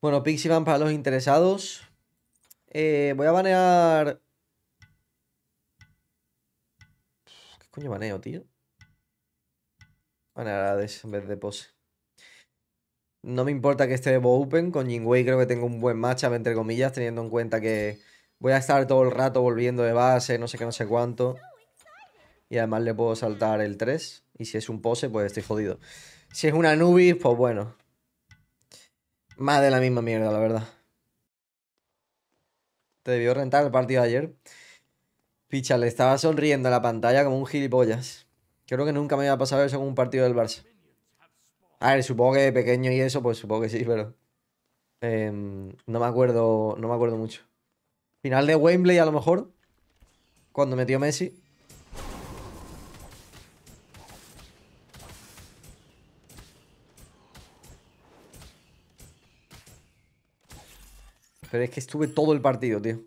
Bueno, Pixivan para los interesados. Eh, voy a banear... ¿Qué coño baneo, tío? Banear a en vez de Pose. No me importa que esté de Open. Con Jingwei creo que tengo un buen matchup, entre comillas, teniendo en cuenta que voy a estar todo el rato volviendo de base, no sé qué, no sé cuánto. Y además le puedo saltar el 3. Y si es un pose, pues estoy jodido. Si es una Nubis, pues bueno. Más de la misma mierda, la verdad. Te debió rentar el partido de ayer. Picha, le estaba sonriendo a la pantalla como un gilipollas. Creo que nunca me había pasado eso en un partido del Barça. A ver, supongo que pequeño y eso, pues supongo que sí, pero. Em, no me acuerdo. No me acuerdo mucho. Final de Wembley, a lo mejor. Cuando metió Messi. Pero es que estuve todo el partido, tío.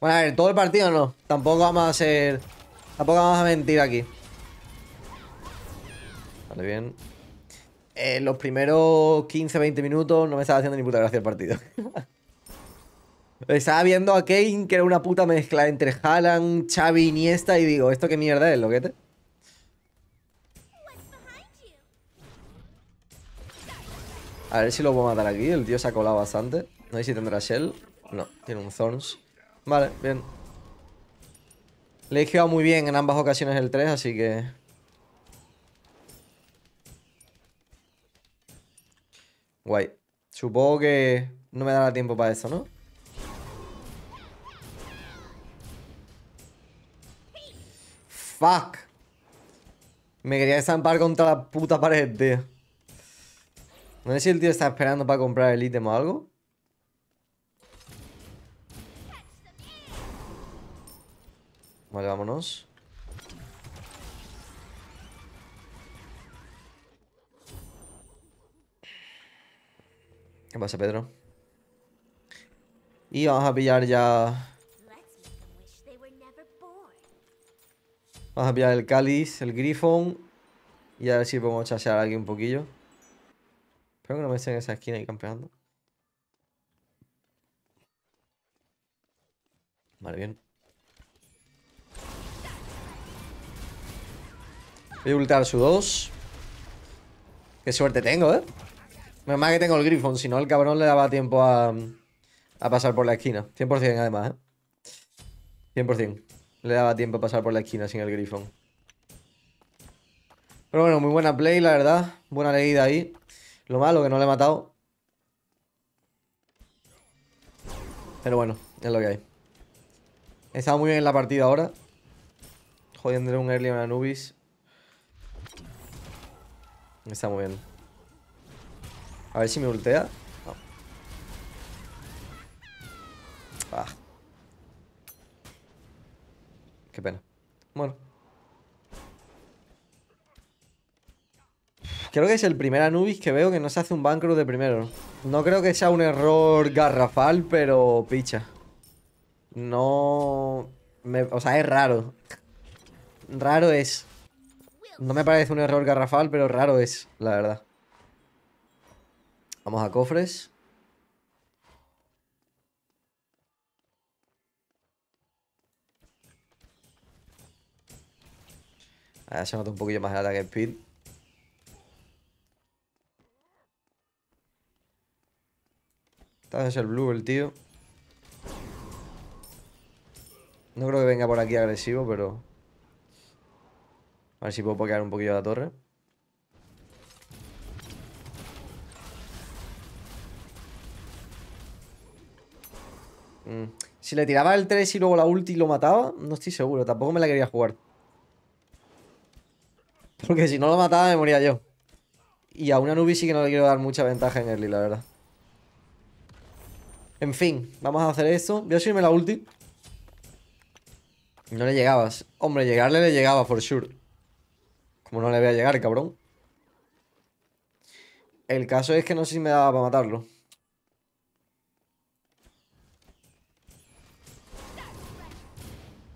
Bueno, a ver, todo el partido no. Tampoco vamos a ser... Tampoco vamos a mentir aquí. Vale, bien. En eh, los primeros 15-20 minutos no me estaba haciendo ni puta gracia el partido. estaba viendo a Kane, que era una puta mezcla entre Haaland, Xavi, Iniesta, y digo, ¿esto qué mierda es, loquete? A ver si lo puedo matar aquí. El tío se ha colado bastante. No sé si tendrá Shell. No, tiene un Thorns. Vale, bien. Le he quedado muy bien en ambas ocasiones el 3, así que... Guay. Supongo que no me dará tiempo para eso, ¿no? Fuck. Me quería estampar contra la puta pared, tío. No sé si el tío está esperando para comprar el ítem o algo. Vale, vámonos. ¿Qué pasa, Pedro? Y vamos a pillar ya... Vamos a pillar el cáliz, el grifo. Y a ver si podemos chasear a alguien un poquillo. Espero que no me estén en esa esquina Ahí campeando. Vale, bien. Voy a ultar su 2. Qué suerte tengo, ¿eh? Menos mal que tengo el Griffon, si no el cabrón le daba tiempo a, pasar por la esquina. 100% además, ¿eh? 100%. Le daba tiempo a pasar por la esquina sin el grifón. Pero bueno, muy buena play, la verdad. Buena leída ahí. Lo malo que no le he matado. Pero bueno, es lo que hay. He estado muy bien en la partida ahora. Jodiendo un early en Anubis. Está muy bien. A ver si me ultea. Ah. Qué pena. Bueno. Creo que es el primer Anubis que veo que no se hace un bancro de primero. No creo que sea un error garrafal, pero picha. No... o sea, es raro. Raro es. No me parece un error garrafal, pero raro es, la verdad. Vamos a cofres. ver ah, se nota un poquillo más el ataque speed. Tal es el blue, el tío. No creo que venga por aquí agresivo, pero... A ver si puedo pokear un poquillo la torre. Mm. Si le tiraba el 3 y luego la ulti lo mataba, no estoy seguro. Tampoco me la quería jugar. Porque si no lo mataba me moría yo. Y a una Nubi sí que no le quiero dar mucha ventaja en early, la verdad. En fin, vamos a hacer esto. Voy a subirme la ulti. No le llegabas. Hombre, llegarle le llegaba, for sure. Como no le voy a llegar, cabrón. El caso es que no sé si me daba para matarlo.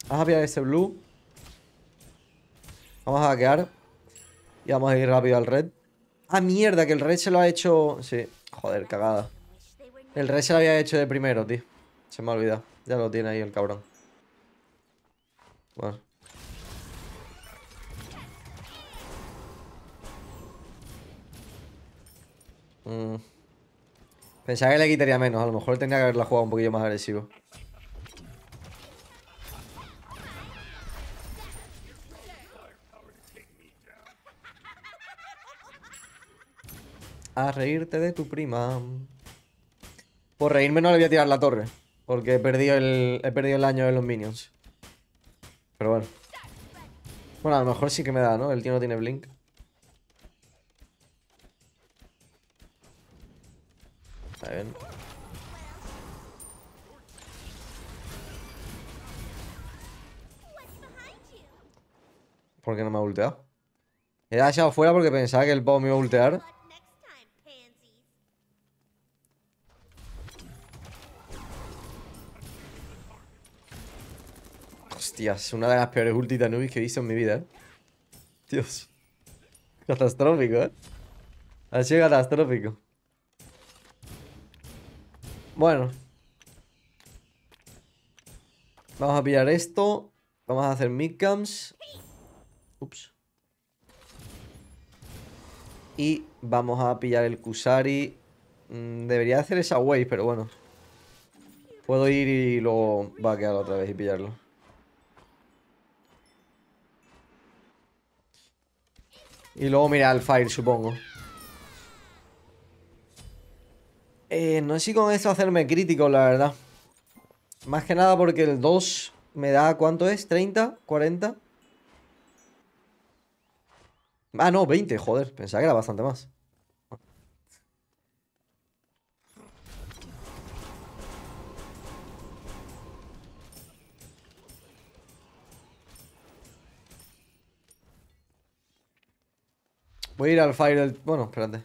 Vamos a pillar ese blue. Vamos a hackear. Y vamos a ir rápido al red. Ah, mierda, que el red se lo ha hecho... Sí, joder, cagada. El red se lo había hecho de primero, tío. Se me ha olvidado. Ya lo tiene ahí el cabrón. Bueno. Mm. Pensaba que le quitaría menos. A lo mejor tenía que haberla jugado un poquillo más agresivo. A reírte de tu prima. Por reírme no le voy a tirar la torre. Porque he perdido el, he perdido el año de los minions. Pero bueno. Bueno, a lo mejor sí que me da, ¿no? El tío no tiene blink. Porque no me ha ulteado? He echado fuera porque pensaba que el pavo me iba a ultear. Hostias, una de las peores ulti Anubis que he visto en mi vida, ¿eh? Dios. Catastrófico, ¿eh? Ha sido catastrófico. Bueno. Vamos a pillar esto. Vamos a hacer midcams. Ups. Y vamos a pillar el Kusari. Mm, debería hacer esa wave, pero bueno. Puedo ir y luego quedar otra vez y pillarlo. Y luego mirar al Fire, supongo. Eh, no sé si con esto hacerme crítico, la verdad. Más que nada porque el 2 me da... ¿Cuánto es? ¿30? ¿40? Ah, no, 20, joder. Pensaba que era bastante más. Voy a ir al fire del... Bueno, espérate.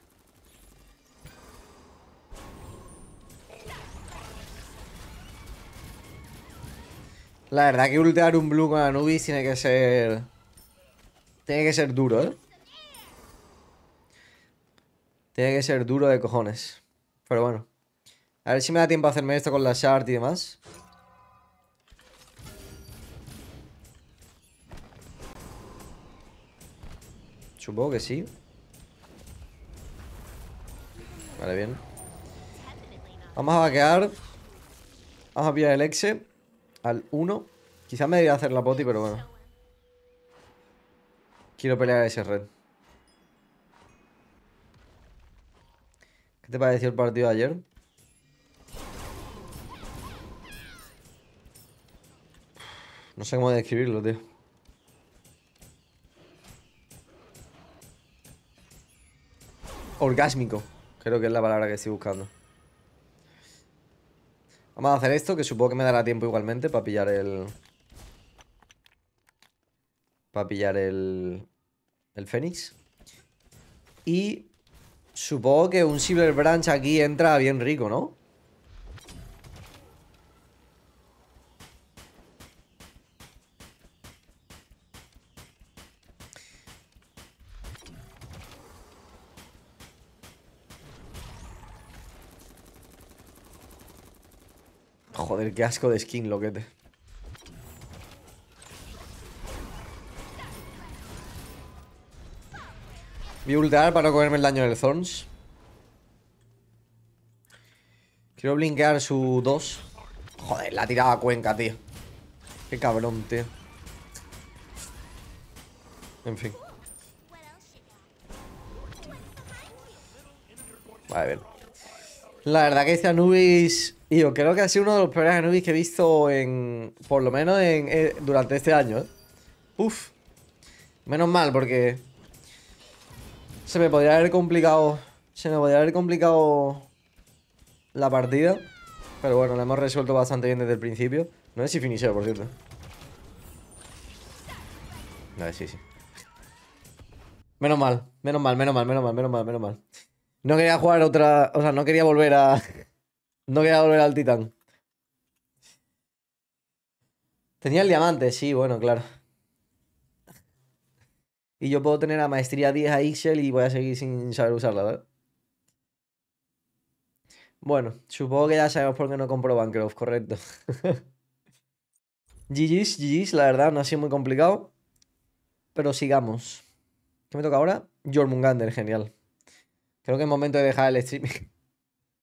La verdad que ultear un blue con la Anubis tiene que ser... Tiene que ser duro, ¿eh? Tiene que ser duro de cojones. Pero bueno. A ver si me da tiempo a hacerme esto con la shard y demás. Supongo que sí. Vale, bien. Vamos a vaquear. Vamos a pillar el exe. Al 1. Quizás me debería hacer la poti, pero bueno. Quiero pelear a ese red. ¿Qué te pareció el partido de ayer? No sé cómo describirlo, tío. Orgásmico. Creo que es la palabra que estoy buscando. Vamos a hacer esto, que supongo que me dará tiempo igualmente para pillar el... Para pillar el... El Fénix. Y Supongo que un Silver Branch aquí entra bien rico, ¿no? Joder, qué asco de skin, loquete. Voy a ultear para comerme el daño del Thorns. Quiero blinkear su 2. Joder, la tiraba a Cuenca, tío. Qué cabrón, tío. En fin. Vale, bien. La verdad que este Anubis... Yo creo que ha sido uno de los peores Anubis que he visto en... Por lo menos en, eh, durante este año, ¿eh? Uf. Menos mal, porque... Se me podría haber complicado... Se me podría haber complicado la partida. Pero bueno, la hemos resuelto bastante bien desde el principio. No sé si finiseo, por cierto. Vale, sí, sí. Menos mal, menos mal, menos mal, menos mal, menos mal, menos mal. No quería jugar otra... O sea, no quería volver a... No quería volver al titán. Tenía el diamante, sí, bueno, claro. Y yo puedo tener a maestría 10 a Excel y voy a seguir sin saber usarla, ¿verdad? Bueno, supongo que ya sabemos por qué no compro Bancroft, correcto. GG's, GG's, la verdad, no ha sido muy complicado. Pero sigamos. ¿Qué me toca ahora? Jormungander, genial. Creo que es momento de dejar el streaming.